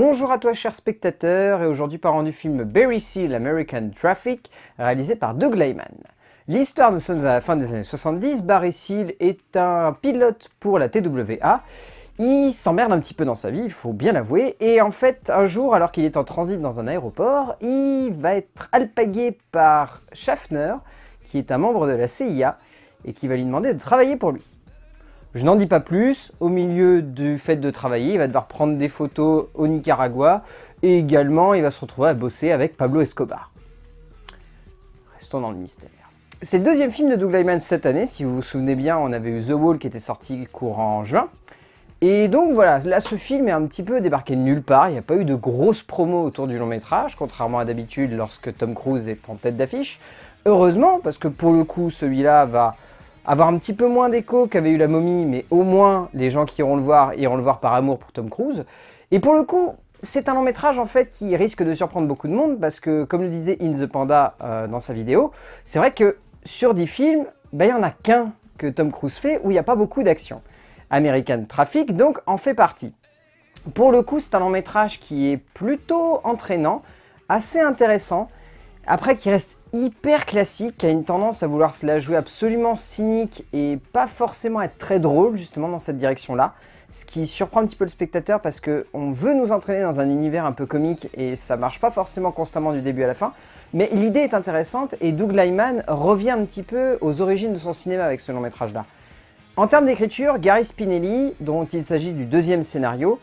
Bonjour à toi chers spectateurs et aujourd'hui parlons du film Barry Seal American Traffic réalisé par Doug Lyman. L'histoire, nous sommes à la fin des années 70, Barry Seal est un pilote pour la TWA. Il s'emmerde un petit peu dans sa vie, il faut bien l'avouer, et en fait, un jour, alors qu'il est en transit dans un aéroport, il va être alpagué par Schaffner, qui est un membre de la CIA, et qui va lui demander de travailler pour lui. Je n'en dis pas plus, au milieu du fait de travailler, il va devoir prendre des photos au Nicaragua et également il va se retrouver à bosser avec Pablo Escobar. Restons dans le mystère. C'est le deuxième film de Doug Lyman cette année, si vous vous souvenez bien, on avait eu The Wall qui était sorti courant en juin. Et donc voilà, là ce film est un petit peu débarqué de nulle part, il n'y a pas eu de grosses promos autour du long métrage, contrairement à d'habitude lorsque Tom Cruise est en tête d'affiche. Heureusement, parce que pour le coup celui-là va avoir un petit peu moins d'écho qu'avait eu la momie, mais au moins les gens qui iront le voir iront le voir par amour pour Tom Cruise. Et pour le coup, c'est un long métrage en fait qui risque de surprendre beaucoup de monde parce que, comme le disait In the Panda euh, dans sa vidéo, c'est vrai que sur 10 films, ben, il y en a qu'un que Tom Cruise fait où il n'y a pas beaucoup d'action. American Traffic donc en fait partie. Pour le coup, c'est un long métrage qui est plutôt entraînant, assez intéressant, après qui reste hyper classique, qui a une tendance à vouloir se la jouer absolument cynique et pas forcément être très drôle justement dans cette direction-là. Ce qui surprend un petit peu le spectateur parce qu'on veut nous entraîner dans un univers un peu comique et ça marche pas forcément constamment du début à la fin. Mais l'idée est intéressante et Doug Lyman revient un petit peu aux origines de son cinéma avec ce long métrage-là. En termes d'écriture, Gary Spinelli, dont il s'agit du deuxième scénario,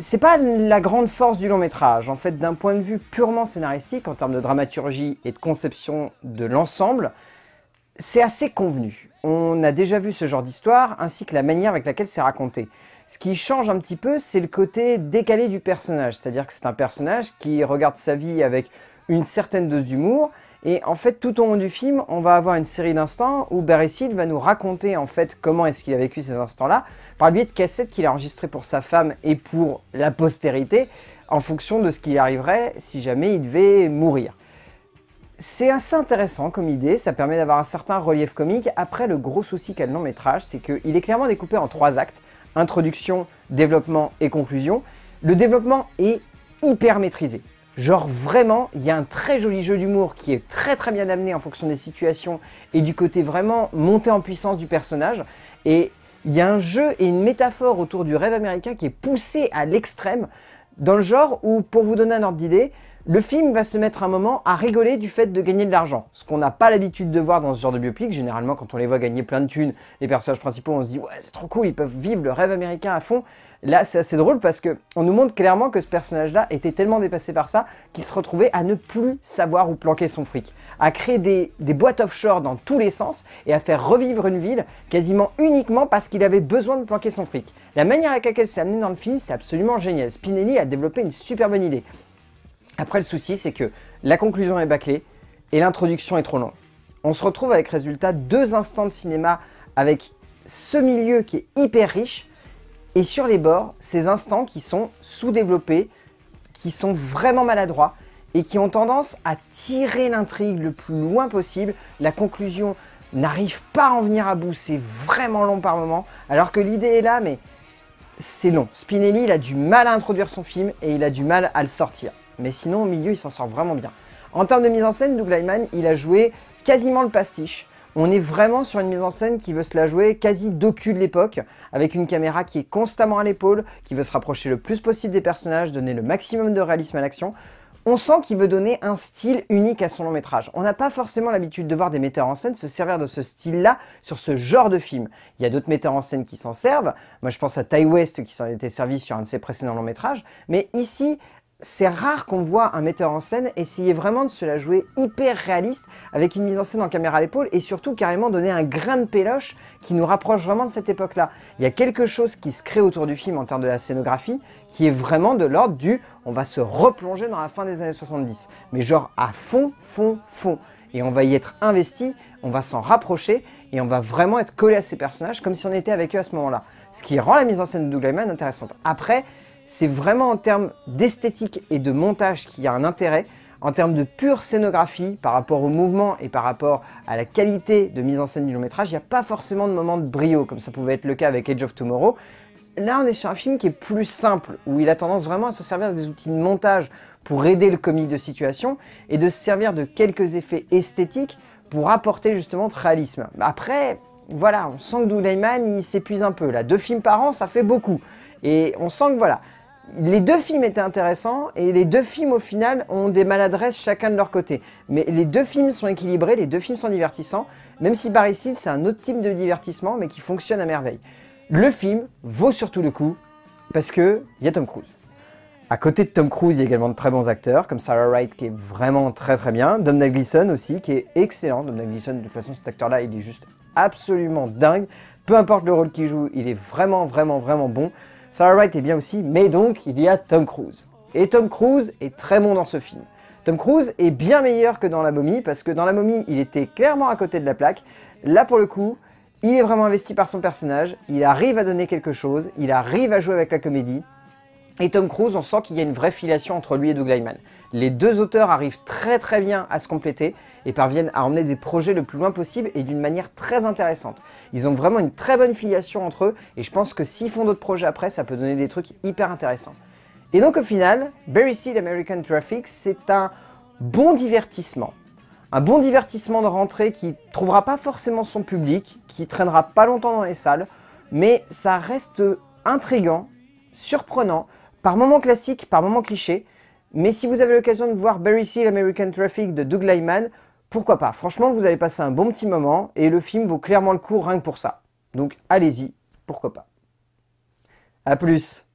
c'est pas la grande force du long métrage. En fait, d'un point de vue purement scénaristique, en termes de dramaturgie et de conception de l'ensemble, c'est assez convenu. On a déjà vu ce genre d'histoire, ainsi que la manière avec laquelle c'est raconté. Ce qui change un petit peu, c'est le côté décalé du personnage. C'est-à-dire que c'est un personnage qui regarde sa vie avec une certaine dose d'humour, et en fait, tout au long du film, on va avoir une série d'instants où Seed va nous raconter en fait comment est-ce qu'il a vécu ces instants-là, par le biais de cassettes qu'il a enregistrées pour sa femme et pour la postérité, en fonction de ce qui arriverait si jamais il devait mourir. C'est assez intéressant comme idée, ça permet d'avoir un certain relief comique. Après, le gros souci qu'a le long métrage, c'est qu'il est clairement découpé en trois actes, introduction, développement et conclusion. Le développement est hyper maîtrisé. Genre vraiment, il y a un très joli jeu d'humour qui est très très bien amené en fonction des situations et du côté vraiment monté en puissance du personnage. Et il y a un jeu et une métaphore autour du rêve américain qui est poussé à l'extrême dans le genre où, pour vous donner un ordre d'idée, le film va se mettre un moment à rigoler du fait de gagner de l'argent. Ce qu'on n'a pas l'habitude de voir dans ce genre de biopic. Généralement, quand on les voit gagner plein de thunes, les personnages principaux, on se dit Ouais, c'est trop cool, ils peuvent vivre le rêve américain à fond. Là, c'est assez drôle parce qu'on nous montre clairement que ce personnage-là était tellement dépassé par ça qu'il se retrouvait à ne plus savoir où planquer son fric, à créer des, boîtes offshore dans tous les sens et à faire revivre une ville quasiment uniquement parce qu'il avait besoin de planquer son fric. La manière avec laquelle c'est amené dans le film, c'est absolument génial. Spinelli a développé une super bonne idée. Après, le souci, c'est que la conclusion est bâclée et l'introduction est trop longue. On se retrouve avec résultat deux instants de cinéma avec ce milieu qui est hyper riche et sur les bords, ces instants qui sont sous-développés, qui sont vraiment maladroits et qui ont tendance à tirer l'intrigue le plus loin possible. La conclusion n'arrive pas à en venir à bout, c'est vraiment long par moment, alors que l'idée est là, mais c'est long. Spinelli, il a du mal à introduire son film et il a du mal à le sortir. Mais sinon, au milieu, il s'en sort vraiment bien. En termes de mise en scène, Doug Lyman, il a joué quasiment le pastiche. On est vraiment sur une mise en scène qui veut se la jouer quasi docu de l'époque, avec une caméra qui est constamment à l'épaule, qui veut se rapprocher le plus possible des personnages, donner le maximum de réalisme à l'action. On sent qu'il veut donner un style unique à son long métrage. On n'a pas forcément l'habitude de voir des metteurs en scène se servir de ce style-là sur ce genre de film. Il y a d'autres metteurs en scène qui s'en servent. Moi, je pense à Ty West qui s'en était servi sur un de ses précédents longs métrages. Mais ici, c'est rare qu'on voit un metteur en scène essayer vraiment de se la jouer hyper réaliste avec une mise en scène en caméra à l'épaule et surtout carrément donner un grain de péloche qui nous rapproche vraiment de cette époque-là. Il y a quelque chose qui se crée autour du film en termes de la scénographie qui est vraiment de l'ordre du on va se replonger dans la fin des années 70, mais genre à fond, fond, fond. Et on va y être investi, on va s'en rapprocher et on va vraiment être collé à ces personnages comme si on était avec eux à ce moment-là. Ce qui rend la mise en scène de Doug intéressante. Après, c'est vraiment en termes d'esthétique et de montage qu'il y a un intérêt, en termes de pure scénographie, par rapport au mouvement et par rapport à la qualité de mise en scène du long métrage, il n'y a pas forcément de moment de brio, comme ça pouvait être le cas avec Age of Tomorrow. Là, on est sur un film qui est plus simple, où il a tendance vraiment à se servir des outils de montage pour aider le comique de situation, et de se servir de quelques effets esthétiques pour apporter justement de réalisme. Après, voilà, on sent que Doudaiman, il s'épuise un peu. Là, deux films par an, ça fait beaucoup. Et on sent que voilà, les deux films étaient intéressants et les deux films au final ont des maladresses chacun de leur côté. Mais les deux films sont équilibrés, les deux films sont divertissants, même si Barry Seal c'est un autre type de divertissement mais qui fonctionne à merveille. Le film vaut surtout le coup parce que y a Tom Cruise. À côté de Tom Cruise, il y a également de très bons acteurs comme Sarah Wright qui est vraiment très très bien, Domhnall Gleeson aussi qui est excellent. Domhnall Gleeson de toute façon cet acteur là, il est juste absolument dingue. Peu importe le rôle qu'il joue, il est vraiment vraiment vraiment bon. Sarah Wright est bien aussi, mais donc il y a Tom Cruise. Et Tom Cruise est très bon dans ce film. Tom Cruise est bien meilleur que dans La Momie, parce que dans La Momie, il était clairement à côté de la plaque. Là, pour le coup, il est vraiment investi par son personnage, il arrive à donner quelque chose, il arrive à jouer avec la comédie, et Tom Cruise, on sent qu'il y a une vraie filiation entre lui et Doug Lyman. Les deux auteurs arrivent très très bien à se compléter et parviennent à emmener des projets le plus loin possible et d'une manière très intéressante. Ils ont vraiment une très bonne filiation entre eux et je pense que s'ils font d'autres projets après, ça peut donner des trucs hyper intéressants. Et donc au final, Barry Seed American Traffic, c'est un bon divertissement. Un bon divertissement de rentrée qui trouvera pas forcément son public, qui traînera pas longtemps dans les salles, mais ça reste intrigant, surprenant, par moments classique, par moments cliché. Mais si vous avez l'occasion de voir Barry Seal American Traffic de Doug Lyman, pourquoi pas Franchement, vous allez passer un bon petit moment et le film vaut clairement le coup rien que pour ça. Donc allez-y, pourquoi pas. A plus